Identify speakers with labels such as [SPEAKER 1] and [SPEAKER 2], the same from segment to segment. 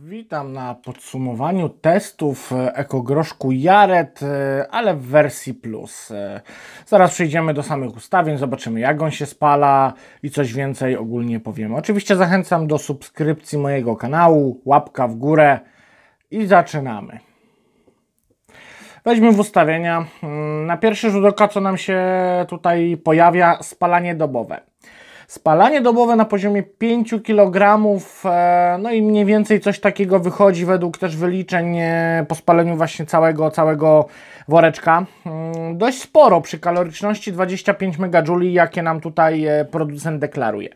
[SPEAKER 1] Witam na podsumowaniu testów e, ekogroszku Jaret, e, ale w wersji plus. E, zaraz przejdziemy do samych ustawień, zobaczymy jak on się spala i coś więcej ogólnie powiemy. Oczywiście zachęcam do subskrypcji mojego kanału, łapka w górę i zaczynamy. Weźmy w ustawienia. Mm, na pierwszy rzut oka co nam się tutaj pojawia spalanie dobowe. Spalanie dobowe na poziomie 5 kg, e, no i mniej więcej coś takiego wychodzi według też wyliczeń e, po spaleniu właśnie całego, całego woreczka. Mm, dość sporo przy kaloryczności 25 MJ, jakie nam tutaj e, producent deklaruje.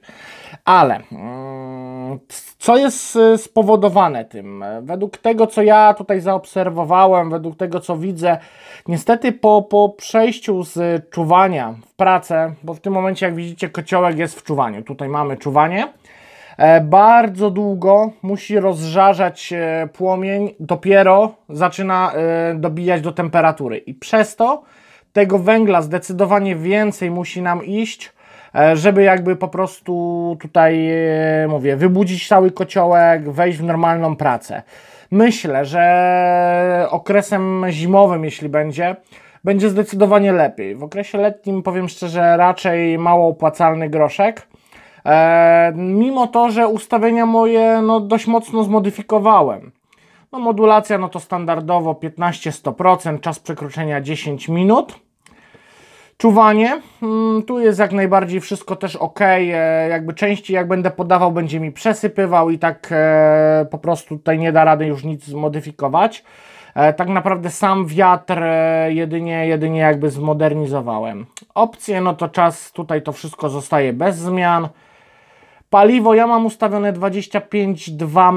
[SPEAKER 1] Ale mm, co jest y, spowodowane tym? Według tego, co ja tutaj zaobserwowałem, według tego, co widzę, niestety po, po przejściu z czuwania w pracę, bo w tym momencie, jak widzicie, kociołek jest w czuwaniu. Tutaj mamy czuwanie. E, bardzo długo musi rozżarzać e, płomień, dopiero zaczyna e, dobijać do temperatury. I przez to tego węgla zdecydowanie więcej musi nam iść E, żeby jakby po prostu tutaj, e, mówię, wybudzić cały kociołek, wejść w normalną pracę. Myślę, że okresem zimowym, jeśli będzie, będzie zdecydowanie lepiej. W okresie letnim, powiem szczerze, raczej mało opłacalny groszek. E, mimo to, że ustawienia moje no, dość mocno zmodyfikowałem. No, modulacja no to standardowo 15-100%, czas przekroczenia 10 minut. Czuwanie, mm, tu jest jak najbardziej wszystko też ok, e, jakby części jak będę podawał będzie mi przesypywał i tak e, po prostu tutaj nie da rady już nic zmodyfikować. E, tak naprawdę sam wiatr jedynie, jedynie jakby zmodernizowałem. Opcje, no to czas, tutaj to wszystko zostaje bez zmian. Paliwo ja mam ustawione 25,2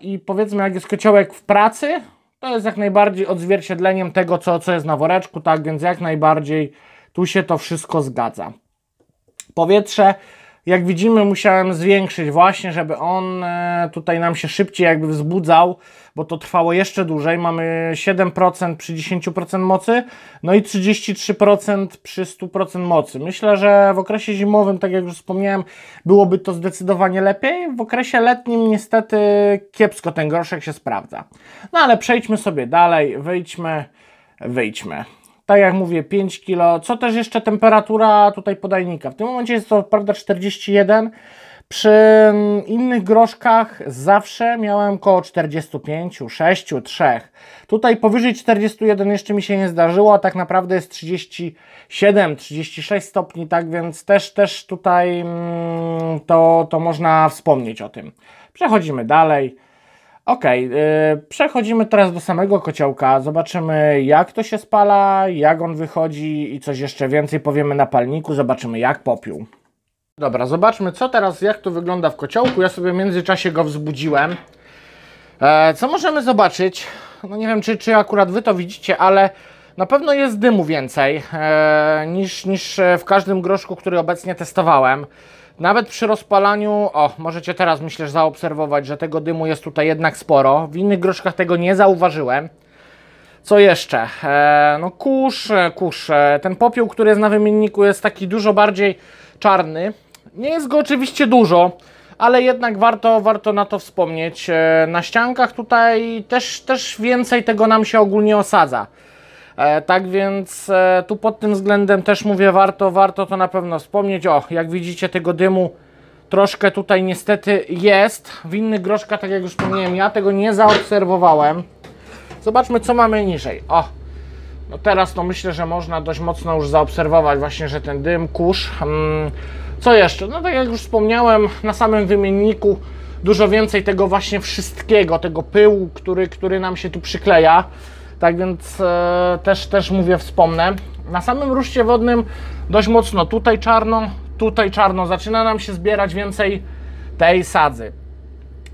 [SPEAKER 1] MJ i powiedzmy jak jest kociołek w pracy, to jest jak najbardziej odzwierciedleniem tego, co, co jest na woreczku, tak więc jak najbardziej tu się to wszystko zgadza. Powietrze jak widzimy musiałem zwiększyć właśnie, żeby on e, tutaj nam się szybciej jakby wzbudzał, bo to trwało jeszcze dłużej. Mamy 7% przy 10% mocy, no i 33% przy 100% mocy. Myślę, że w okresie zimowym, tak jak już wspomniałem, byłoby to zdecydowanie lepiej. W okresie letnim niestety kiepsko ten groszek się sprawdza. No ale przejdźmy sobie dalej, wyjdźmy, wyjdźmy tak jak mówię, 5 kg, co też jeszcze temperatura tutaj podajnika. W tym momencie jest to prawda 41, przy mm, innych groszkach zawsze miałem około 45, 6, 3. Tutaj powyżej 41 jeszcze mi się nie zdarzyło, a tak naprawdę jest 37, 36 stopni, tak więc też, też tutaj mm, to, to można wspomnieć o tym. Przechodzimy dalej. Ok, yy, przechodzimy teraz do samego kociołka. Zobaczymy, jak to się spala, jak on wychodzi i coś jeszcze więcej powiemy na palniku. Zobaczymy, jak popiół. Dobra, zobaczmy, co teraz, jak to wygląda w kociołku. Ja sobie w międzyczasie go wzbudziłem. E, co możemy zobaczyć? No nie wiem, czy, czy akurat Wy to widzicie, ale na pewno jest dymu więcej e, niż, niż e, w każdym groszku, który obecnie testowałem. Nawet przy rozpalaniu, o, możecie teraz myślę, że zaobserwować, że tego dymu jest tutaj jednak sporo. W innych groszkach tego nie zauważyłem. Co jeszcze? E, no kurz, kurz. Ten popiół, który jest na wymienniku jest taki dużo bardziej czarny. Nie jest go oczywiście dużo, ale jednak warto, warto na to wspomnieć. E, na ściankach tutaj też, też więcej tego nam się ogólnie osadza. E, tak więc e, tu pod tym względem też mówię, warto, warto to na pewno wspomnieć. O, jak widzicie tego dymu troszkę tutaj niestety jest. W innych groszka, tak jak już wspomniałem, ja tego nie zaobserwowałem. Zobaczmy, co mamy niżej. O, no teraz to myślę, że można dość mocno już zaobserwować właśnie, że ten dym, kurz. Mm, co jeszcze? No tak jak już wspomniałem, na samym wymienniku dużo więcej tego właśnie wszystkiego, tego pyłu, który, który nam się tu przykleja. Tak więc e, też, też mówię, wspomnę. Na samym ruszcie wodnym dość mocno tutaj czarno, tutaj czarno. Zaczyna nam się zbierać więcej tej sadzy.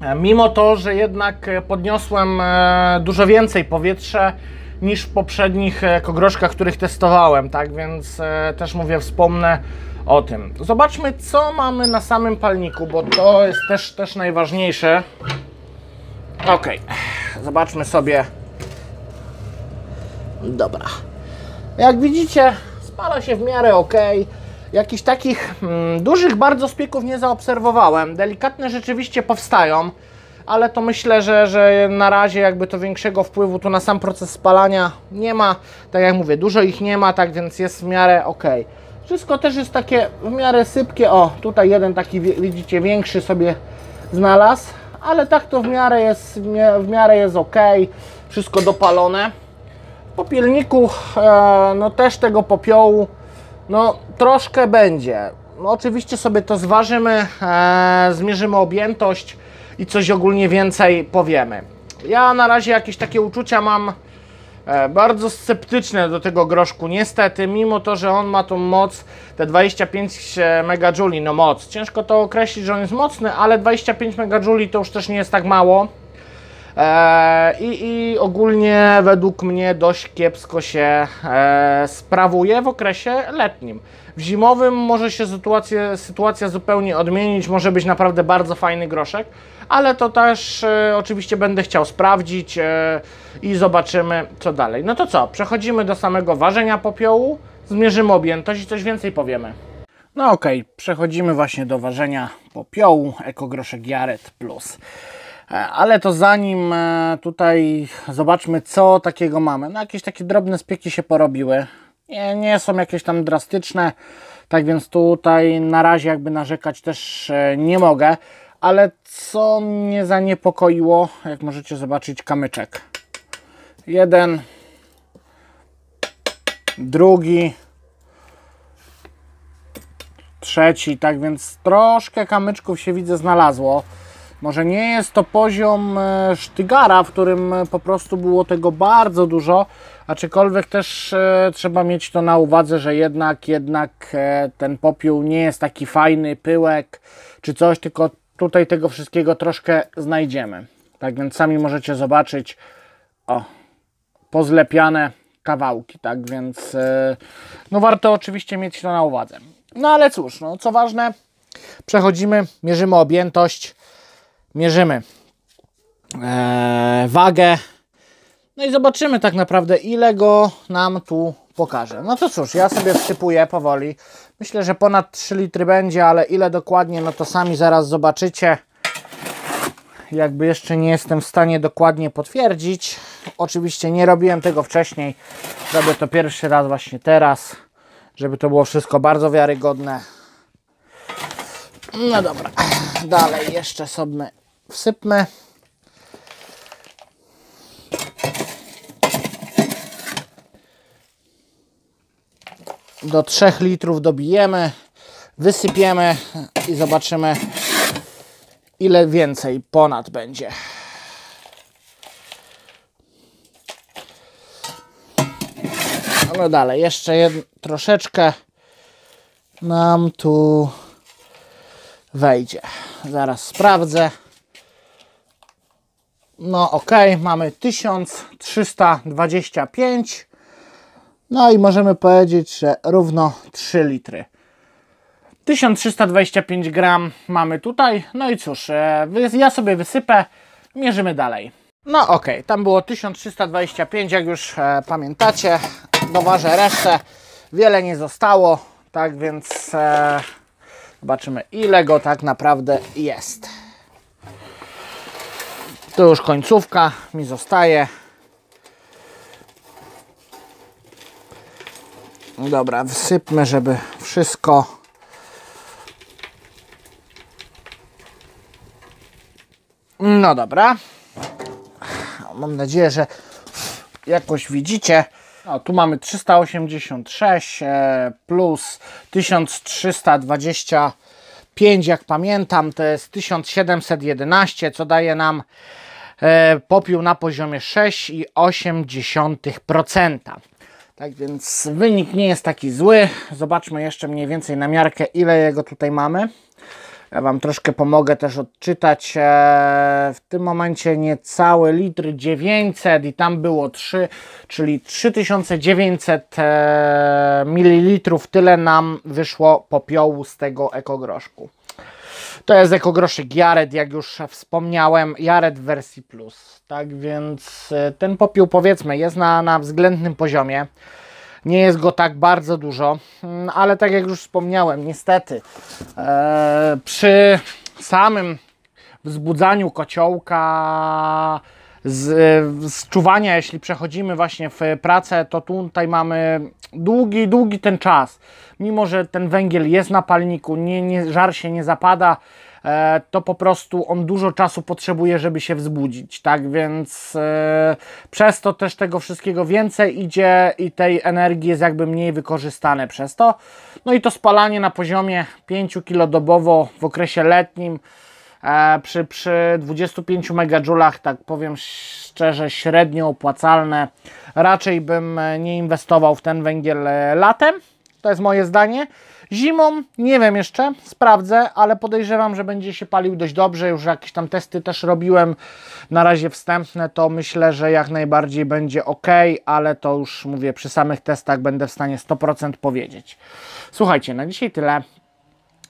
[SPEAKER 1] E, mimo to, że jednak podniosłem e, dużo więcej powietrze niż w poprzednich e, kogroszkach, których testowałem, tak więc e, też mówię, wspomnę o tym. Zobaczmy, co mamy na samym palniku, bo to jest też, też najważniejsze. Ok, zobaczmy sobie Dobra. Jak widzicie, spala się w miarę ok. Jakichś takich mm, dużych bardzo spieków nie zaobserwowałem. Delikatne rzeczywiście powstają, ale to myślę, że, że na razie jakby to większego wpływu tu na sam proces spalania nie ma. Tak jak mówię, dużo ich nie ma, tak więc jest w miarę ok. Wszystko też jest takie w miarę sypkie. O, tutaj jeden taki, widzicie, większy sobie znalazł, ale tak to w miarę jest, w miarę jest ok. Wszystko dopalone popilniku e, no też tego popiołu no troszkę będzie. No, oczywiście sobie to zważymy, e, zmierzymy objętość i coś ogólnie więcej powiemy. Ja na razie jakieś takie uczucia mam e, bardzo sceptyczne do tego groszku, niestety, mimo to, że on ma tą moc, te 25 MJ, no moc, ciężko to określić, że on jest mocny, ale 25 MJ to już też nie jest tak mało. E, I, i, ogólnie według mnie dość kiepsko się e, sprawuje w okresie letnim. W zimowym może się sytuacja, sytuacja zupełnie odmienić, może być naprawdę bardzo fajny groszek, ale to też e, oczywiście będę chciał sprawdzić i zobaczymy co dalej. No to co, przechodzimy do samego ważenia popiołu, zmierzymy objętość i coś więcej powiemy. No okej, okay. przechodzimy właśnie do ważenia popiołu Ekogroszek Jaret Plus. E, ale to zanim e, tutaj zobaczmy, co takiego mamy. No jakieś takie drobne spieki się porobiły. Nie, nie są jakieś tam drastyczne, tak więc tutaj na razie jakby narzekać też e, nie mogę. Ale co mnie zaniepokoiło, jak możecie zobaczyć, kamyczek. Jeden, drugi, trzeci, tak więc troszkę kamyczków się widzę znalazło. Może nie jest to poziom e, Sztygara, w którym e, po prostu było tego bardzo dużo, aczkolwiek też e, trzeba mieć to na uwadze, że jednak, jednak ten popiół nie jest taki fajny pyłek czy coś, tylko tutaj tego wszystkiego troszkę znajdziemy. Tak więc sami możecie zobaczyć o, pozlepiane kawałki, tak więc no warto oczywiście mieć to na uwadze. No ale cóż, no co ważne, przechodzimy, mierzymy objętość, mierzymy eee, wagę. No i zobaczymy tak naprawdę, ile go nam tu pokaże. No to cóż, ja sobie wsypuję powoli. Myślę, że ponad 3 litry będzie, ale ile dokładnie, no to sami zaraz zobaczycie. Jakby jeszcze nie jestem w stanie dokładnie potwierdzić. Oczywiście nie robiłem tego wcześniej. Robię to pierwszy raz właśnie teraz, żeby to było wszystko bardzo wiarygodne. No dobra, dalej jeszcze sobie wsypmy. Do 3 litrów dobijemy, wysypiemy i zobaczymy ile więcej ponad będzie. No dalej, jeszcze jedno, troszeczkę nam tu wejdzie. Zaraz sprawdzę. No ok, mamy 1325. No i możemy powiedzieć, że równo 3 litry. 1325 gram mamy tutaj. No i cóż, e, ja sobie wysypę, mierzymy dalej. No ok, tam było 1325, jak już e, pamiętacie. Doważę resztę. Wiele nie zostało, tak więc e, zobaczymy ile go tak naprawdę jest. To już końcówka mi zostaje. No dobra, wsypmy, żeby wszystko No dobra. Mam nadzieję, że jakoś widzicie. No, tu mamy 386 e, plus 1325, jak pamiętam, to jest 1711, co daje nam E, popiół na poziomie 6,8%. Tak więc wynik nie jest taki zły. Zobaczmy jeszcze mniej więcej na miarkę, ile jego tutaj mamy. Ja Wam troszkę pomogę też odczytać. E, w tym momencie niecałe litr 900 i tam było 3, czyli 3900 e, ml. Tyle nam wyszło popiołu z tego ekogroszku. To jest jako groszyk Jared, jak już wspomniałem, Jared w wersji plus. Tak więc e, ten popiół powiedzmy jest na, na względnym poziomie. Nie jest go tak bardzo dużo, mm, ale tak jak już wspomniałem, niestety e, przy samym wzbudzaniu kociołka z, z czuwania, jeśli przechodzimy właśnie w pracę, to tutaj mamy długi, długi ten czas. Mimo, że ten węgiel jest na palniku, nie, nie, żar się nie zapada, e, to po prostu on dużo czasu potrzebuje, żeby się wzbudzić. Tak więc e, przez to też tego wszystkiego więcej idzie i tej energii jest jakby mniej wykorzystane przez to. No i to spalanie na poziomie 5 kg dobowo w okresie letnim E, przy, przy 25 MJ, tak powiem szczerze, średnio opłacalne. Raczej bym e, nie inwestował w ten węgiel e, latem. To jest moje zdanie. Zimą nie wiem jeszcze, sprawdzę, ale podejrzewam, że będzie się palił dość dobrze. Już jakieś tam testy też robiłem, na razie wstępne, to myślę, że jak najbardziej będzie ok, ale to już mówię, przy samych testach będę w stanie 100% powiedzieć. Słuchajcie, na dzisiaj tyle.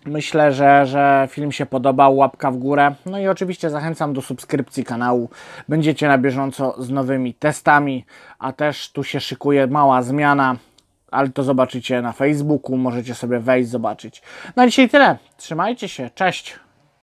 [SPEAKER 1] Myślę, że, że film się podobał, łapka w górę. No i oczywiście zachęcam do subskrypcji kanału. Będziecie na bieżąco z nowymi testami, a też tu się szykuje mała zmiana, ale to zobaczycie na Facebooku, możecie sobie wejść, zobaczyć. Na no dzisiaj tyle. Trzymajcie się, cześć!